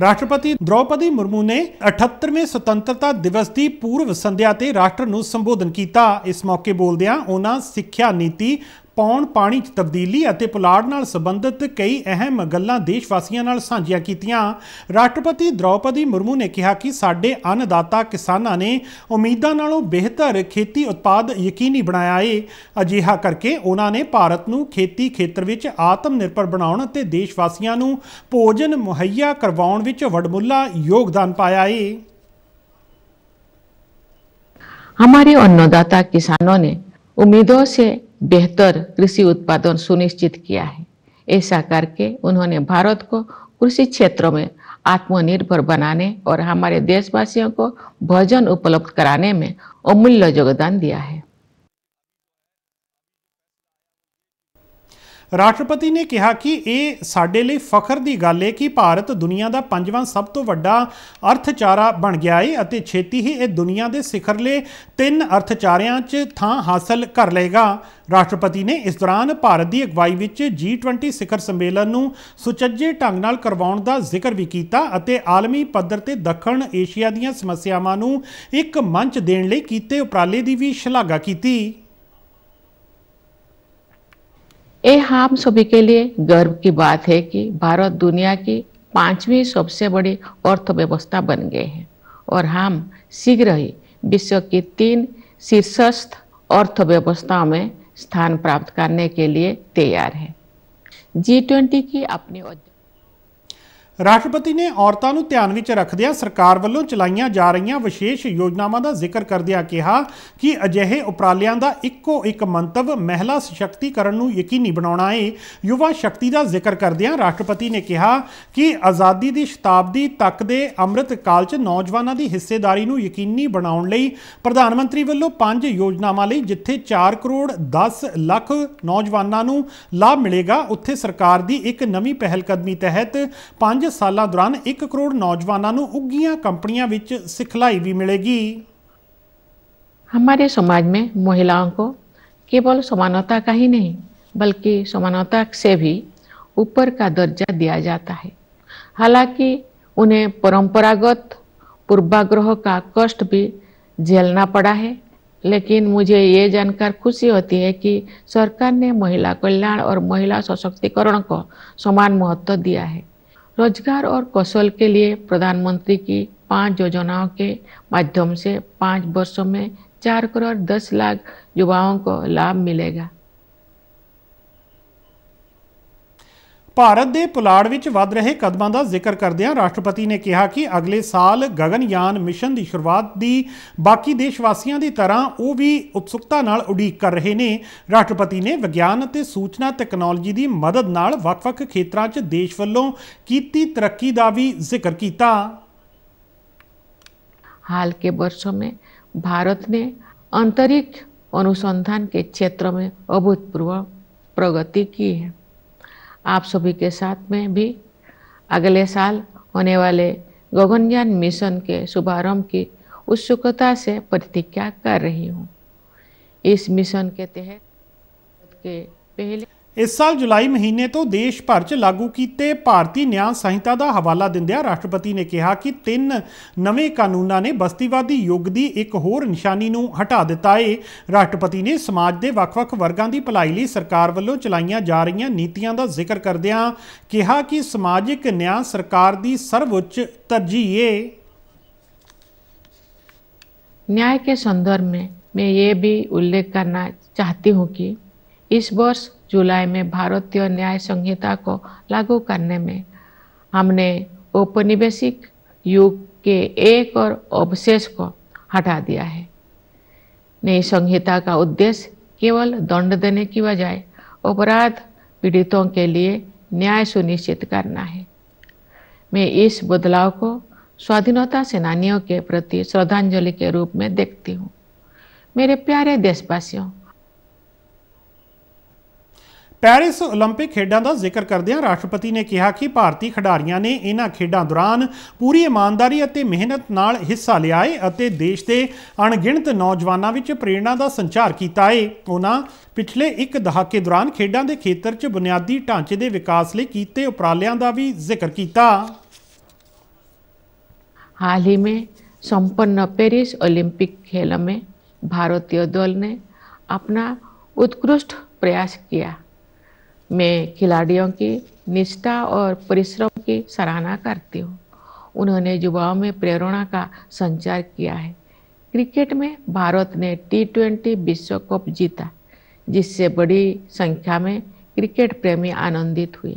ਰਾਸ਼ਟਰਪਤੀ ਦ੍ਰੋਪਦੀ ਮੁਰਮੂ ਨੇ 78ਵੇਂ ਸੁਤੰਤਰਤਾ ਦਿਵਸ ਦੀ ਪੂਰਵ ਸੰਧਿਆ ਤੇ ਰਾਸ਼ਟਰ ਨੂੰ ਸੰਬੋਧਨ ਕੀਤਾ ਇਸ ਮੌਕੇ ਬੋਲਦਿਆਂ ਉਹਨਾਂ ਸਿੱਖਿਆ ਨੀਤੀ ਪੌਣ ਪਾਣੀ 'ਚ ਤਬਦੀਲੀ ਅਤੇ ਪੁਲਾੜ ਨਾਲ ਸੰਬੰਧਿਤ ਕਈ ਅਹਿਮ ਗੱਲਾਂ ਦੇਸ਼ ਵਾਸੀਆਂ ਨਾਲ ਸਾਂਝੀਆਂ ਕੀਤੀਆਂ ਰਾਸ਼ਟਰਪਤੀ ਦ੍ਰੌਪਦੀ ਮੁਰਮੂ ਨੇ ਕਿਹਾ ਕਿ ਸਾਡੇ ਅੰਨਦਾਤਾ ਕਿਸਾਨਾਂ ਨੇ ਉਮੀਦਾਂ ਨਾਲੋਂ ਬਿਹਤਰ ਖੇਤੀ ਉਤਪਾਦ ਯਕੀਨੀ ਬਣਾਇਆ ਏ ਅਜਿਹਾ ਕਰਕੇ ਉਹਨਾਂ ਨੇ ਭਾਰਤ ਨੂੰ ਖੇਤੀ ਖੇਤਰ ਵਿੱਚ ਆਤਮ ਨਿਰਭਰ ਬਣਾਉਣ ਅਤੇ ਦੇਸ਼ ਵਾਸੀਆਂ ਨੂੰ ਭੋਜਨ ਮੁਹੱਈਆ ਕਰਵਾਉਣ ਵਿੱਚ ਵਡਮੁੱਲਾ ਯੋਗਦਾਨ ਪਾਇਆ ਏ हमारे अन्नदाता किसानों ने उम्मीदों से बेहतर कृषि उत्पादन सुनिश्चित किया है ऐसा करके उन्होंने भारत को कृषि क्षेत्र में आत्मनिर्भर बनाने और हमारे देशवासियों को भोजन उपलब्ध कराने में अमूल्य योगदान दिया है ਰਾਸ਼ਟਰਪਤੀ ਨੇ ਕਿਹਾ ਕਿ ਇਹ ਸਾਡੇ ਲਈ ਫਖਰ ਦੀ ਗੱਲ ਹੈ ਕਿ ਭਾਰਤ ਦੁਨੀਆ ਦਾ ਪੰਜਵਾਂ ਸਭ ਤੋਂ ਵੱਡਾ ਅਰਥਚਾਰਾ ਬਣ ਗਿਆ ਹੈ ਅਤੇ ਛੇਤੀ ਹੀ ਇਹ ਦੁਨੀਆ ਦੇ ਸਿਖਰਲੇ ਤਿੰਨ ਅਰਥਚਾਰਿਆਂ 'ਚ ਥਾਂ ਹਾਸਲ ਕਰ ਲਏਗਾ ਰਾਸ਼ਟਰਪਤੀ ਨੇ ਇਸ ਦੌਰਾਨ ਭਾਰਤ ਦੀ ਅਗਵਾਈ ਵਿੱਚ G20 ਸਿਖਰ ਸੰਮੇਲਨ ਨੂੰ ਸੁਚੱਜੇ ਢੰਗ ਨਾਲ ਕਰਵਾਉਣ ਦਾ ਜ਼ਿਕਰ ਵੀ ਕੀਤਾ ਅਤੇ ਆਲਮੀ ਪੱਧਰ ਤੇ ਦੱਖਣ ਏਸ਼ੀਆ ਦੀਆਂ ਸਮੱਸਿਆਵਾਂ ਨੂੰ ਇੱਕ ਮੰਚ ਦੇਣ ਲਈ ਕੀਤੇ ਉਪਰਾਲੇ ਦੀ ਵੀ ਸ਼ਲਾਘਾ ਕੀਤੀ ये हम सभी के लिए गर्व की बात है कि भारत दुनिया की पांचवी सबसे बड़ी अर्थव्यवस्था बन गए हैं और हम शीघ्र ही विश्व की तीन शीर्षस्थ अर्थव्यवस्थाओं में स्थान प्राप्त करने के लिए तैयार है जी ट्वेंटी की अपनी ਰਾਸ਼ਟਰਪਤੀ ਨੇ ਔਰਤਾਂ ਨੂੰ ਧਿਆਨ ਵਿੱਚ ਰੱਖਦਿਆਂ ਸਰਕਾਰ ਵੱਲੋਂ ਚਲਾਈਆਂ ਜਾ ਰਹੀਆਂ ਵਿਸ਼ੇਸ਼ ਯੋਜਨਾਵਾਂ ਦਾ ਜ਼ਿਕਰ ਕਰਦਿਆਂ ਕਿਹਾ ਕਿ ਅਜਿਹੇ ਉਪਰਾਲਿਆਂ ਦਾ ਇੱਕੋ ਇੱਕ ਮੰਤਵ ਮਹਿਲਾ ਸਸ਼ਕਤੀਕਰਨ ਨੂੰ ਯਕੀਨੀ ਬਣਾਉਣਾ ਹੈ ਯੁਵਾ ਸ਼ਕਤੀ ਦਾ ਜ਼ਿਕਰ ਕਰਦਿਆਂ ਰਾਸ਼ਟਰਪਤੀ ਨੇ ਕਿਹਾ ਕਿ ਆਜ਼ਾਦੀ ਦੀ ਸ਼ਤਾਬਦੀ ਤੱਕ ਦੇ ਅੰਮ੍ਰਿਤ ਕਾਲ 'ਚ ਨੌਜਵਾਨਾਂ ਦੀ ਹਿੱਸੇਦਾਰੀ ਨੂੰ ਯਕੀਨੀ ਬਣਾਉਣ ਲਈ ਪ੍ਰਧਾਨ ਮੰਤਰੀ ਵੱਲੋਂ ਪੰਜ ਯੋਜਨਾਵਾਂ ਲਈ ਜਿੱਥੇ 4 ਕਰੋੜ 10 ਲੱਖ ਨੌਜਵਾਨਾਂ ਨੂੰ ਲਾਭ ਮਿਲੇਗਾ ਉੱਥੇ ਸਰਕਾਰ ਦੀ ਇੱਕ ਨਵੀਂ ਪਹਿਲਕਦਮੀ ਤਹਿਤ ਪੰਜ साल दौरान एक करोड़ नौजवानों उगिया कंपनियों सिखलाई भी मिलेगी हमारे समाज में महिलाओं को केवल समानता का ही नहीं बल्कि समानता से भी ऊपर का दर्जा दिया जाता है हालांकि उन्हें परंपरागत पूर्वाग्रह का कष्ट भी झेलना पड़ा है लेकिन मुझे ये जानकर खुशी होती है कि सरकार ने महिला कल्याण और महिला सशक्तिकरण को समान महत्व दिया है रोजगार और कौशल के लिए प्रधानमंत्री की पांच योजनाओं के माध्यम से पाँच वर्षों में चार करोड़ दस लाख युवाओं को लाभ मिलेगा ਭਾਰਤ ਦੇ ਪੁਲਾੜ ਵਿੱਚ ਵੱਧ ਰਹੇ ਕਦਮਾਂ ਦਾ ਜ਼ਿਕਰ ਕਰਦਿਆਂ ਰਾਸ਼ਟਰਪਤੀ ਨੇ ਕਿਹਾ ਕਿ ਅਗਲੇ ਸਾਲ ਗਗਨਯਾਨ ਮਿਸ਼ਨ ਦੀ ਸ਼ੁਰੂਆਤ ਦੀ ਬਾਕੀ ਦੇਸ਼ ਵਾਸੀਆਂ ਦੀ ਤਰ੍ਹਾਂ ਉਹ ਵੀ ਉਤਸੁਕਤਾ ਨਾਲ ਉਡੀਕ ਕਰ ਰਹੇ ਨੇ ਰਾਸ਼ਟਰਪਤੀ ਨੇ ਵਿਗਿਆਨ ਅਤੇ ਸੂਚਨਾ ਟੈਕਨੋਲੋਜੀ ਦੀ ਮਦਦ ਨਾਲ ਵੱਖ-ਵੱਖ ਖੇਤਰਾਂ 'ਚ ਦੇਸ਼ ਵੱਲੋਂ ਕੀਤੀ ਤਰੱਕੀ ਦਾ ਵੀ ਜ਼ਿਕਰ ਕੀਤਾ ਹਾਲ ਕੇ वर्षों ਮੇ ਭਾਰਤ ਨੇ ਅੰਤਰਿਕ ਅਨੁਸੰਧਾਨ ਕੇ ਖੇਤਰ ਮੇ ਅਭੂਤਪੂਰਵ ਪ੍ਰਗਤੀ ਕੀਤੀ ਹੈ आप सभी के साथ में भी अगले साल होने वाले गगनयान मिशन के शुभारंभ की उत्सुकता से प्रतिज्ञा कर रही हूँ इस मिशन के तहत के पहले ਇਸ ਸਾਲ ਜੁਲਾਈ ਮਹੀਨੇ ਤੋਂ ਦੇਸ਼ ਭਰ 'ਚ ਲਾਗੂ ਕੀਤੇ ਭਾਰਤੀ ਨਿਆਂ ਸੰਹਿਤਾ ਦਾ ਹਵਾਲਾ ਦਿੰਦਿਆਂ ਰਾਸ਼ਟਰਪਤੀ ਨੇ ਕਿਹਾ ਕਿ ਤਿੰਨ ਨਵੇਂ ਕਾਨੂੰਨਾਂ ਨੇ ਬਸਤੀਵਾਦੀ ਯੁੱਗ ਦੀ ਇੱਕ ਹੋਰ ਨਿਸ਼ਾਨੀ ਨੂੰ ਹਟਾ ਦਿੱਤਾ ਹੈ ਰਾਸ਼ਟਰਪਤੀ ਨੇ ਸਮਾਜ ਦੇ ਵੱਖ-ਵੱਖ ਵਰਗਾਂ ਦੀ ਭਲਾਈ ਲਈ ਸਰਕਾਰ ਵੱਲੋਂ ਚਲਾਈਆਂ ਜਾ ਰਹੀਆਂ ਨੀਤੀਆਂ ਦਾ ਜ਼ਿਕਰ ਕਰਦਿਆਂ ਕਿਹਾ ਕਿ ਸਮਾਜਿਕ ਨਿਆਂ ਸਰਕਾਰ ਦੀ ਸਰਵਉੱਚ ਤਰਜੀਹ ਹੈ न्याय के संदर्भ में मैं ये भी उल्लेख करना चाहती हूँ कि इस वर्ष जुलाई में भारतीय न्याय संहिता को लागू करने में हमने औपनिवेशिक युग के एक और अवशेष को हटा दिया है नई संहिता का उद्देश्य केवल दंड देने की बजाय अपराध पीड़ितों के लिए न्याय सुनिश्चित करना है मैं इस बदलाव को स्वाधीनता सेनानियों के प्रति श्रद्धांजलि के रूप में देखती हूँ मेरे प्यारे देशवासियों ਪੈਰਿਸ 올림픽 ਖੇਡਾਂ ਦਾ ਜ਼ਿਕਰ ਕਰਦਿਆਂ ਰਾਸ਼ਟਰਪਤੀ ਨੇ ਕਿਹਾ ਕਿ ਭਾਰਤੀ ਖਿਡਾਰੀਆਂ ਨੇ ਇਹਨਾਂ ਖੇਡਾਂ ਦੌਰਾਨ ਪੂਰੀ ਇਮਾਨਦਾਰੀ ਅਤੇ ਮਿਹਨਤ ਨਾਲ ਹਿੱਸਾ ਲਿਆ ਹੈ ਅਤੇ ਦੇਸ਼ ਦੇ ਅਣਗਿਣਤ ਨੌਜਵਾਨਾਂ ਵਿੱਚ ਪ੍ਰੇਰਣਾ ਦਾ ਸੰਚਾਰ ਕੀਤਾ ਹੈ ਉਹਨਾਂ ਪਿਛਲੇ ਇੱਕ ਦਹਾਕੇ ਦੌਰਾਨ ਖੇਡਾਂ ਦੇ ਖੇਤਰ 'ਚ ਬੁਨਿਆਦੀ ਢਾਂਚੇ ਦੇ ਵਿਕਾਸ ਲਈ ਕੀਤੇ ਉਪਰਾਲਿਆਂ ਦਾ ਵੀ ਜ਼ਿਕਰ ਕੀਤਾ ਹਾਲ ਹੀ में ਸੰਪੰਨ पेरिस 올림픽 खेल में भारतीय ਦਲ ਨੇ ਆਪਣਾ ਉਤਕ੍ਰਿਸ਼ਟ प्रयास किया मैं खिलाड़ियों की निष्ठा और परिश्रम की सराहना करती हूँ उन्होंने युवाओं में प्रेरणा का संचार किया है क्रिकेट में भारत ने टी ट्वेंटी विश्व कप जीता जिससे बड़ी संख्या में क्रिकेट प्रेमी आनंदित हुए